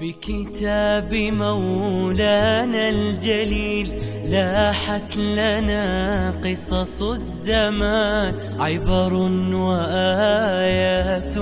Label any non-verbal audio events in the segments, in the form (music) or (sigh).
بكتاب مولانا الجليل لاحت لنا قصص الزمان عبر وآيات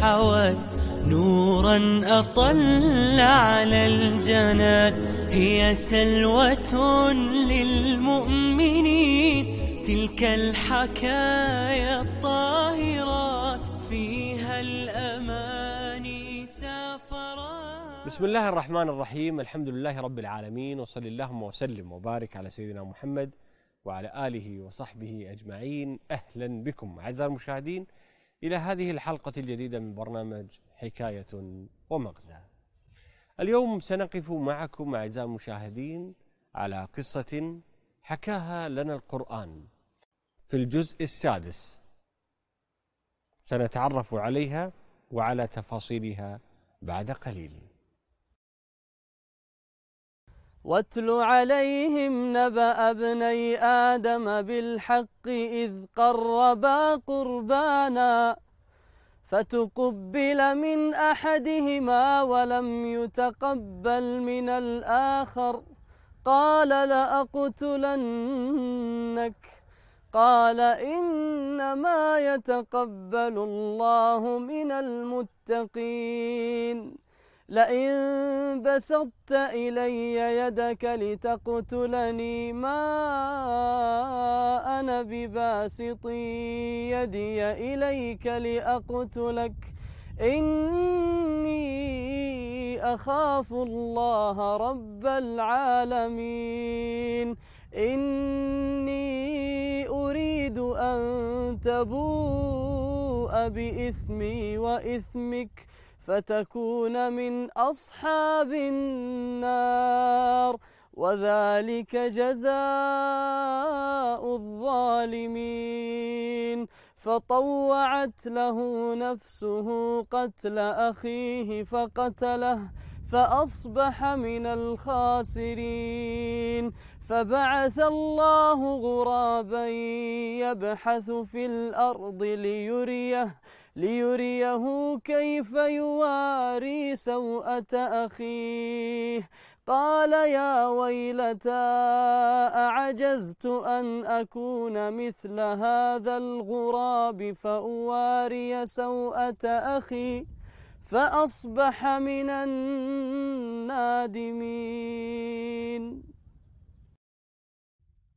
حوت نورا أطل على الجنان هي سلوة للمؤمنين تلك الحكايا الطاهرات فيها الأمان بسم الله الرحمن الرحيم الحمد لله رب العالمين وصلي اللهم وسلم وبارك على سيدنا محمد وعلى آله وصحبه أجمعين أهلا بكم أعزائي المشاهدين إلى هذه الحلقة الجديدة من برنامج حكاية ومغزى اليوم سنقف معكم أعزائي المشاهدين على قصة حكاها لنا القرآن في الجزء السادس سنتعرف عليها وعلى تفاصيلها بعد قليل واتل عليهم نبأ ابني آدم بالحق إذ قربا قربانا فتقبل من أحدهما ولم يتقبل من الآخر قال لأقتلنك قال إنما يتقبل الله من المتقين لئن بسطت إلي يدك لتقتلني ما أنا بباسط يدي إليك لأقتلك إني أخاف الله رب العالمين إني أريد أن تبوء بإثمي وإثمك فتكون من أصحاب النار وذلك جزاء الظالمين فطوعت له نفسه قتل أخيه فقتله فأصبح من الخاسرين فبعث الله غرابا يبحث في الأرض ليريه ليريه كيف يواري سوءة أخيه قال يا ويلتى أعجزت أن أكون مثل هذا الغراب فأواري سوءة أخي فأصبح من النادمين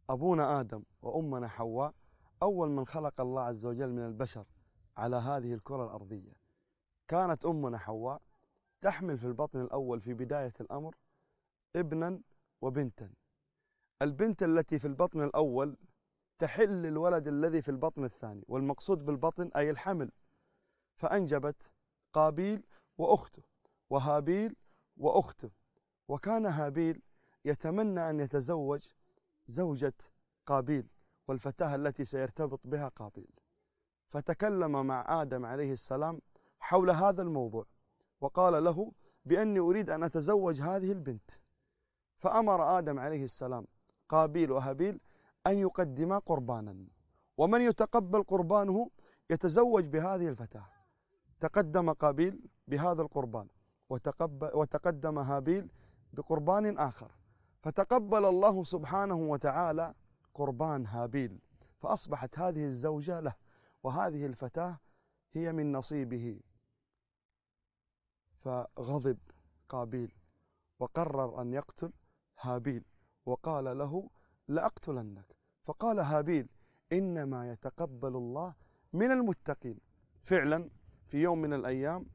أبونا آدم وأمنا حواء أول من خلق الله عز وجل من البشر على هذه الكرة الأرضية كانت أمنا حواء تحمل في البطن الأول في بداية الأمر ابنا وبنتا البنت التي في البطن الأول تحل الولد الذي في البطن الثاني والمقصود بالبطن أي الحمل فأنجبت قابيل وأخته وهابيل وأخته وكان هابيل يتمنى أن يتزوج زوجة قابيل والفتاة التي سيرتبط بها قابيل فتكلم مع آدم عليه السلام حول هذا الموضوع وقال له بأني أريد أن أتزوج هذه البنت فأمر آدم عليه السلام قابيل وهابيل أن يقدما قربانا ومن يتقبل قربانه يتزوج بهذه الفتاة تقدم قابيل بهذا القربان وتقدم هابيل بقربان آخر فتقبل الله سبحانه وتعالى قربان هابيل فأصبحت هذه الزوجة له وهذه الفتاة هي من نصيبه فغضب قابيل وقرر أن يقتل هابيل وقال له لأقتلنك فقال هابيل إنما يتقبل الله من المتقين فعلا في يوم من الأيام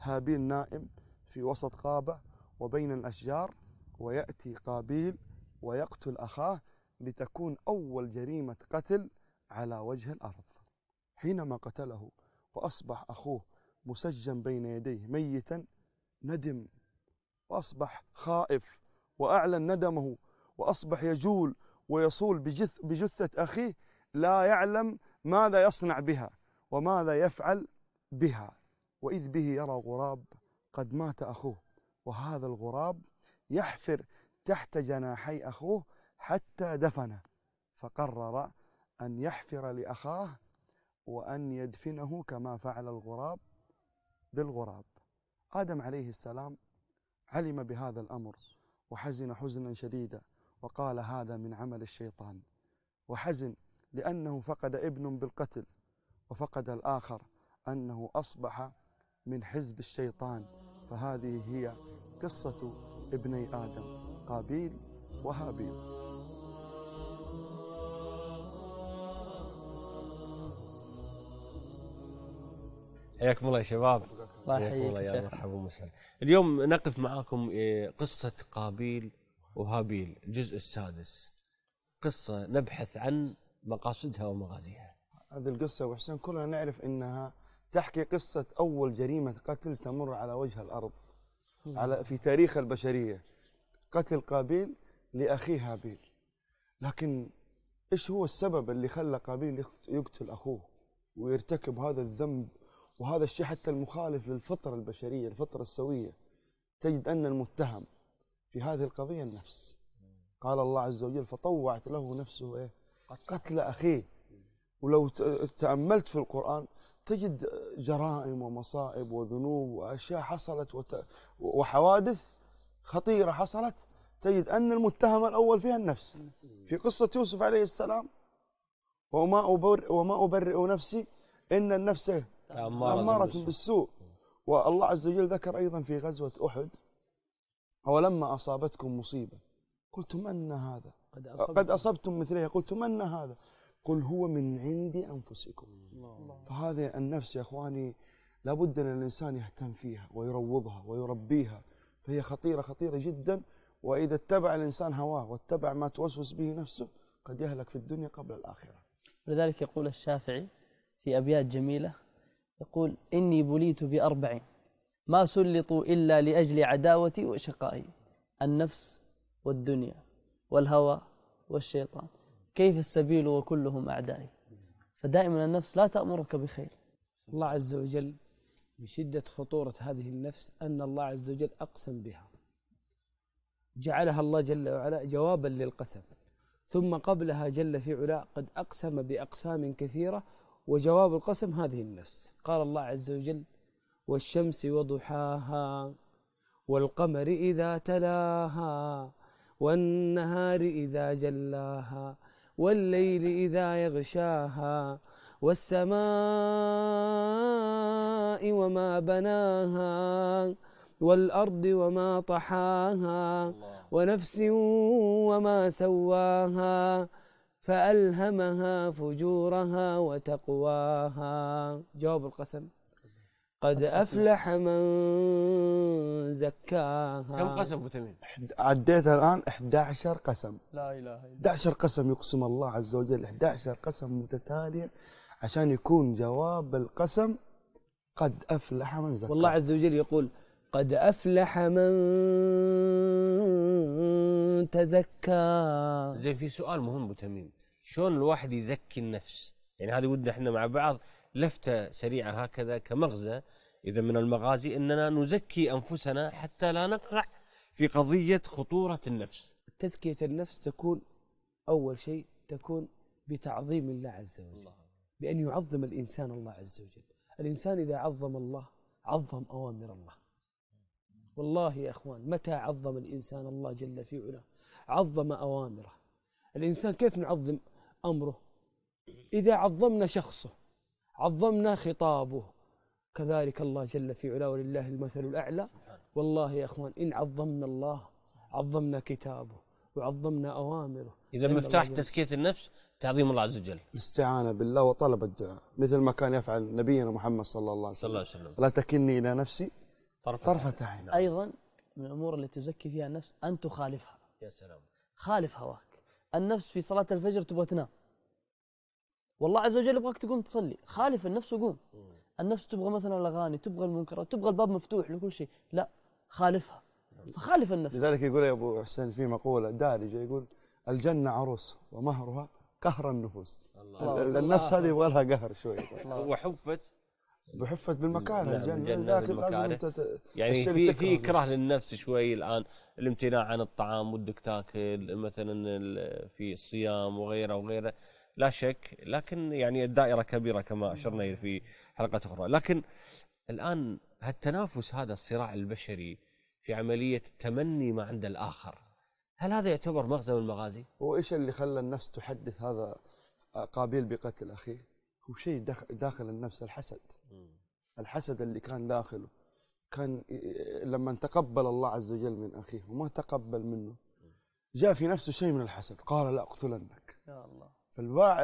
هابيل نائم في وسط غابة وبين الأشجار ويأتي قابيل ويقتل أخاه لتكون أول جريمة قتل على وجه الأرض حينما قتله وأصبح أخوه مسجن بين يديه ميتا ندم وأصبح خائف وأعلن ندمه وأصبح يجول ويصول بجث بجثة أخيه لا يعلم ماذا يصنع بها وماذا يفعل بها وإذ به يرى غراب قد مات أخوه وهذا الغراب يحفر تحت جناحي أخوه حتى دفنه فقرر أن يحفر لأخاه وأن يدفنه كما فعل الغراب بالغراب آدم عليه السلام علم بهذا الأمر وحزن حزنا شديدا وقال هذا من عمل الشيطان وحزن لأنه فقد ابن بالقتل وفقد الآخر أنه أصبح من حزب الشيطان فهذه هي قصة ابني آدم قابيل وهابيل حياكم الله يا شباب الله يحييك يا مرحبا ومسهلا اليوم نقف معاكم قصة قابيل وهابيل الجزء السادس قصة نبحث عن مقاصدها ومغازيها هذه القصة وحسين كلنا نعرف أنها تحكي قصة أول جريمة قتل تمر على وجه الأرض على في تاريخ البشرية قتل قابيل لأخيه هابيل لكن إيش هو السبب اللي خلى قابيل يقتل أخوه ويرتكب هذا الذنب وهذا الشيء حتى المخالف للفطرة البشرية الفطرة السوية تجد أن المتهم في هذه القضية النفس قال الله عز وجل فطوعت له نفسه إيه؟ قتل أخيه ولو تأملت في القرآن تجد جرائم ومصائب وذنوب وأشياء حصلت وت... وحوادث خطيرة حصلت تجد أن المتهم الأول فيها النفس في قصة يوسف عليه السلام وما أبرئ, وما أبرئ نفسي إن النفس أمارة, عمارة بالسوء. بالسوء والله عز وجل ذكر أيضا في غزوة أحد أولما أصابتكم مصيبة قلتم أن هذا قد أصبتم, قد أصبتم مثلها قلتم أن هذا قل هو من عند أنفسكم الله. فهذه النفس يا أخواني لابد أن الإنسان يهتم فيها ويروضها ويربيها فهي خطيرة خطيرة جدا وإذا اتبع الإنسان هواه واتبع ما توسوس به نفسه قد يهلك في الدنيا قبل الآخرة لذلك يقول الشافعي في أبيات جميلة يقول إني بليت بأربع ما سلطوا إلا لأجل عداوتي وشقائي النفس والدنيا والهوى والشيطان كيف السبيل وكلهم أعدائي فدائما النفس لا تأمرك بخير الله عز وجل بشدة خطورة هذه النفس أن الله عز وجل أقسم بها جعلها الله جل وعلا جوابا للقسم ثم قبلها جل في علا قد أقسم بأقسام كثيرة وجواب القسم هذه النفس قال الله عز وجل والشمس وضحاها والقمر إذا تلاها والنهار إذا جلاها والليل إذا يغشاها والسماء وما بناها والأرض وما طحاها ونفس وما سواها فألهمها فجورها وتقواها جواب القسم قد أفلح من زكاها كم قسم أبو تميم؟ عديتها الآن 11 قسم لا إله إلا الله 11 قسم يقسم الله عز وجل 11 قسم متتالية عشان يكون جواب القسم قد أفلح من زكاها والله عز وجل يقول قد أفلح من تزكى زين في سؤال مهم ابو تميم شلون الواحد يزكي النفس يعني هذه ودنا احنا مع بعض لفته سريعه هكذا كمغزى اذا من المغازي اننا نزكي انفسنا حتى لا نقع في قضيه خطوره النفس تزكيه النفس تكون اول شيء تكون بتعظيم الله عز وجل الله. بان يعظم الانسان الله عز وجل الانسان اذا عظم الله عظم اوامر الله والله يا اخوان متى عظم الانسان الله جل في علاه عظم اوامره الانسان كيف نعظم امره اذا عظمنا شخصه عظمنا خطابه كذلك الله جل في علاه ولله المثل الاعلى والله يا اخوان ان عظمنا الله عظمنا كتابه وعظمنا اوامره اذا مفتاح تزكيه النفس تعظيم الله عز وجل الاستعانه بالله وطلب الدعاء مثل ما كان يفعل نبينا محمد صلى الله عليه وسلم, الله عليه وسلم. لا تكني الى نفسي طرفة, طرفة عين نعم. أيضا من الأمور التي تزكي فيها النفس أن تخالفها يا سلام خالف هواك النفس في صلاة الفجر تبغى تنام والله عز وجل يبغاك تقوم تصلي خالف النفس وقوم النفس تبغى مثلا الأغاني تبغى المنكرات تبغى الباب مفتوح لكل شيء لا خالفها فخالف النفس لذلك يقول يا أبو حسين في مقولة دارجة يقول الجنة عروس ومهرها قهر النفوس الله النفس هذه يبغى لها قهر شوي وحفت بحفه بالمكاره الجنه لكن لازم انت ت... يعني في في اكراه للنفس شوي الان الامتناع عن الطعام ودك تاكل مثلا في الصيام وغيره وغيره لا شك لكن يعني الدائره كبيره كما اشرنا في حلقه اخرى لكن الان هالتنافس هذا الصراع البشري في عمليه التمني ما عند الاخر هل هذا يعتبر مغزى من المغازي؟ وايش اللي خلى النفس تحدث هذا قابيل بقتل اخيه؟ هو شيء داخل النفس الحسد الحسد اللي كان داخله كان لما تقبل الله عز وجل من اخيه وما تقبل منه جاء في نفسه شيء من الحسد قال لا اقتلنك يا الله فالباع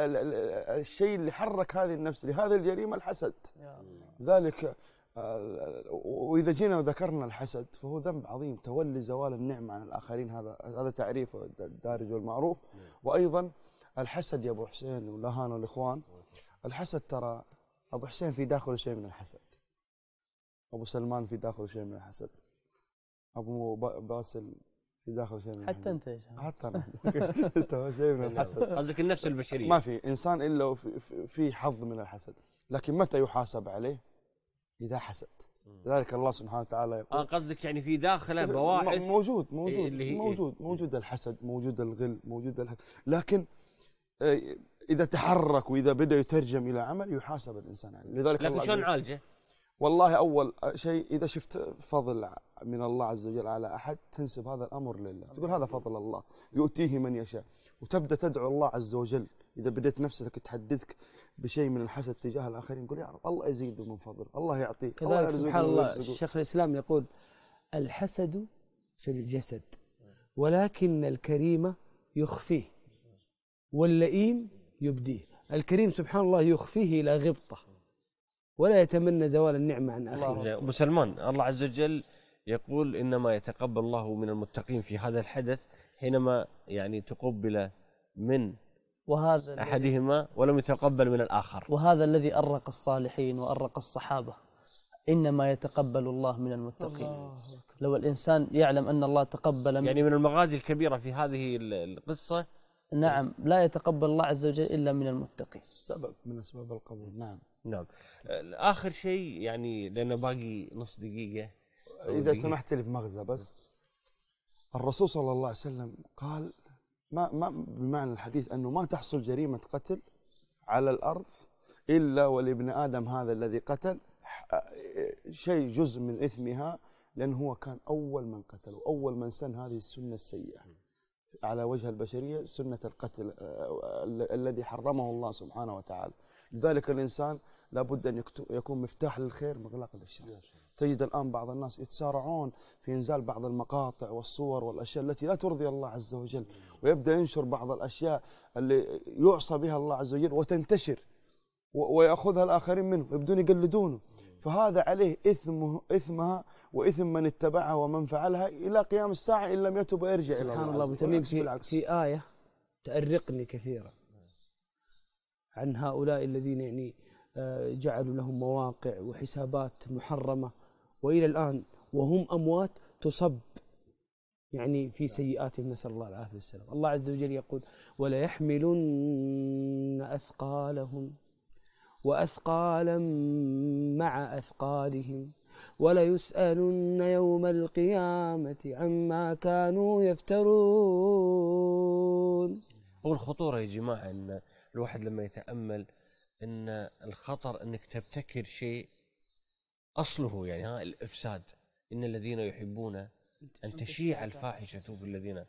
الشيء اللي حرك هذه النفس لهذه الجريمه الحسد يا الله ذلك آه، واذا جينا وذكرنا الحسد فهو ذنب عظيم تولي زوال النعمه عن الاخرين هذا هذا تعريفه الدارج والمعروف وايضا الحسد يا ابو حسين ولهان والاخوان الحسد ترى أبو حسين في داخله شيء من الحسد أبو سلمان في داخله شيء من الحسد أبو باسل في داخله شيء من حتى انت يا حتى انا انت (laughs) شيء من الحسد (laughs) قصدك النفس البشريه ما في انسان الا في حظ من الحسد لكن متى يحاسب عليه؟ اذا حسد لذلك الله سبحانه وتعالى يقول اه قصدك يعني في داخله بواعث موجود إيه، موجود موجود, موجود إيه. موجود موجود الحسد موجود الغل موجود الحسد لكن آه، اذا تحرك واذا بدا يترجم الى عمل يحاسب الانسان عليه لذلك لكن شلون نعالجه؟ والله اول شيء اذا شفت فضل من الله عز وجل على احد تنسب هذا الامر لله تقول هذا فضل الله يؤتيه من يشاء وتبدا تدعو الله عز وجل اذا بديت نفسك تحدثك بشيء من الحسد تجاه الاخرين تقول يا رب الله يزيده من فضله الله يعطيه كذلك الله سبحان الله شيخ الاسلام يقول الحسد في الجسد ولكن الكريم يخفيه واللئيم يبديه الكريم سبحان الله يخفيه الى غبطة ولا يتمنى زوال النعمة عن أخيه أبو سلمان الله عز وجل يقول إنما يتقبل الله من المتقين في هذا الحدث حينما يعني تقبل من وهذا أحدهما ولم يتقبل من الآخر وهذا الذي أرق الصالحين وأرق الصحابة إنما يتقبل الله من المتقين الله لو الإنسان يعلم أن الله تقبل من يعني من المغازي الكبيرة في هذه القصة نعم لا يتقبل الله عز وجل إلا من المتقين سبب من أسباب القبول نعم نعم آخر شيء يعني لأنه باقي نص دقيقة إذا سمحت لي بمغزى بس الرسول صلى الله عليه وسلم قال ما ما بمعنى الحديث أنه ما تحصل جريمة قتل على الأرض إلا ولابن آدم هذا الذي قتل شيء جزء من إثمها لأنه هو كان أول من قتل وأول من سن هذه السنة السيئة على وجه البشرية سنة القتل آه، الذي حرمه الله سبحانه وتعالى لذلك الإنسان لابد أن يكون مفتاح للخير مغلق للشر تجد الآن بعض الناس يتسارعون في إنزال بعض المقاطع والصور والأشياء التي لا ترضي الله عز وجل ويبدأ ينشر بعض الأشياء اللي يعصى بها الله عز وجل وتنتشر ويأخذها الآخرين منه يبدون يقلدونه فهذا عليه إثمه إثمها وإثم من اتبعها ومن فعلها إلى قيام الساعة إن لم يتب ويرجع إلى الله سبحان الله أبو تميم في, في آية تأرقني كثيرا عن هؤلاء الذين يعني آه، جعلوا لهم مواقع وحسابات محرمة وإلى الآن وهم أموات تصب يعني في سيئاتهم نسأل الله العافية والسلام الله عز وجل يقول ولا يحملن أثقالهم وأثقالا مع أثقالهم وليسألن يوم القيامة عما كانوا يفترون والخطورة يا جماعة أن الواحد لما يتأمل أن الخطر أنك تبتكر شيء أصله يعني ها الإفساد إن الذين يحبون أن تشيع الفاحشة في الذين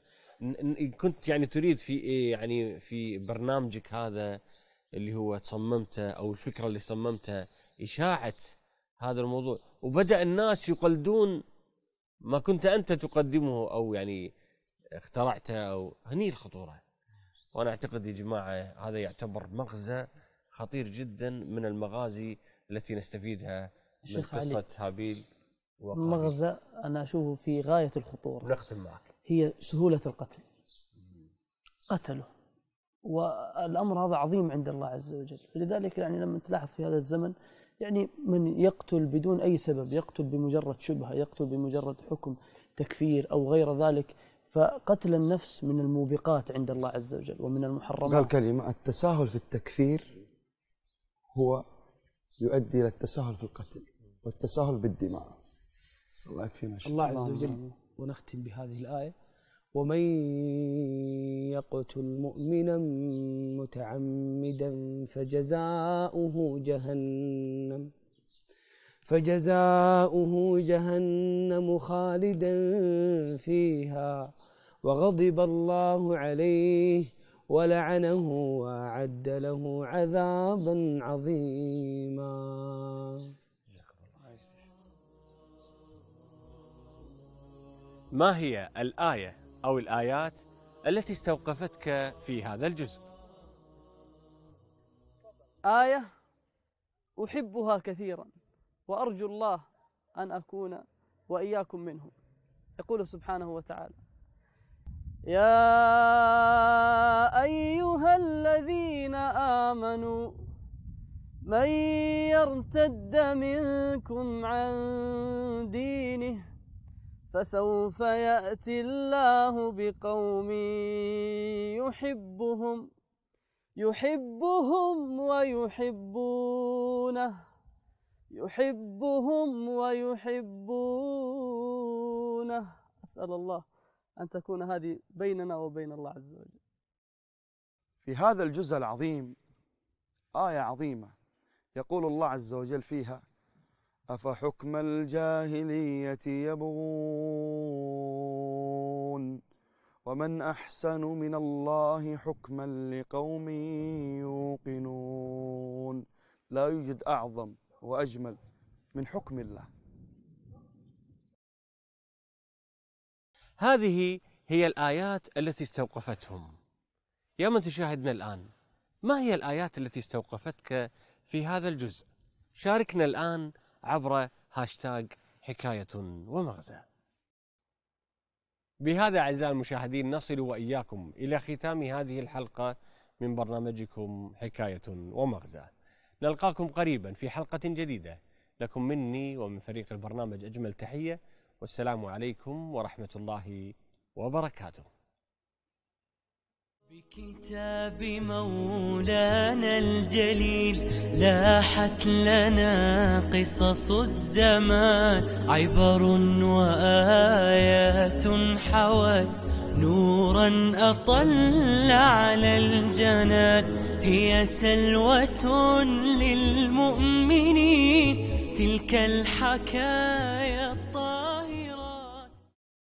كنت يعني تريد في إيه يعني في برنامجك هذا اللي هو صممته او الفكره اللي صممتها اشاعه هذا الموضوع وبدا الناس يقلدون ما كنت انت تقدمه او يعني اخترعته او هني الخطوره وانا اعتقد يا جماعه هذا يعتبر مغزى خطير جدا من المغازي التي نستفيدها من قصه علي. هابيل وقابل. مغزى انا اشوفه في غايه الخطوره نختم معك هي سهوله القتل قتله والامر هذا عظيم عند الله عز وجل فلذلك يعني لما تلاحظ في هذا الزمن يعني من يقتل بدون اي سبب يقتل بمجرد شبهه يقتل بمجرد حكم تكفير او غير ذلك فقتل النفس من الموبقات عند الله عز وجل ومن المحرمات قال كلمه التساهل في التكفير هو يؤدي الى التساهل في القتل والتساهل بالدماء الله يكفينا الله عز وجل ونختم بهذه الايه ومن يقتل مؤمنا متعمدا فجزاؤه جهنم فجزاؤه جهنم خالدا فيها وغضب الله عليه ولعنه وأعد له عذابا عظيما ما هي الآية أو الآيات التي استوقفتك في هذا الجزء آية أحبها كثيرا وأرجو الله أن أكون وإياكم منهم يقول سبحانه وتعالى يا أيها الذين آمنوا من يرتد منكم عن دينه فسوف يأتي الله بقوم يحبهم يحبهم ويحبونه يحبهم ويحبونه أسأل الله أن تكون هذه بيننا وبين الله عز وجل في هذا الجزء العظيم آية عظيمة يقول الله عز وجل فيها أفحكم الجاهلية يبغون ومن أحسن من الله حكما لقوم يوقنون لا يوجد أعظم وأجمل من حكم الله هذه هي الآيات التي استوقفتهم يا من تشاهدنا الآن ما هي الآيات التي استوقفتك في هذا الجزء شاركنا الآن عبر هاشتاج حكاية ومغزى بهذا أعزائي المشاهدين نصل وإياكم إلى ختام هذه الحلقة من برنامجكم حكاية ومغزى نلقاكم قريبا في حلقة جديدة لكم مني ومن فريق البرنامج أجمل تحية والسلام عليكم ورحمة الله وبركاته بكتاب مولانا الجليل لاحت لنا قصص الزمان عبر وآيات حوت نورا أطل على الجنان هي سلوة للمؤمنين تلك الحكايا الطاهرة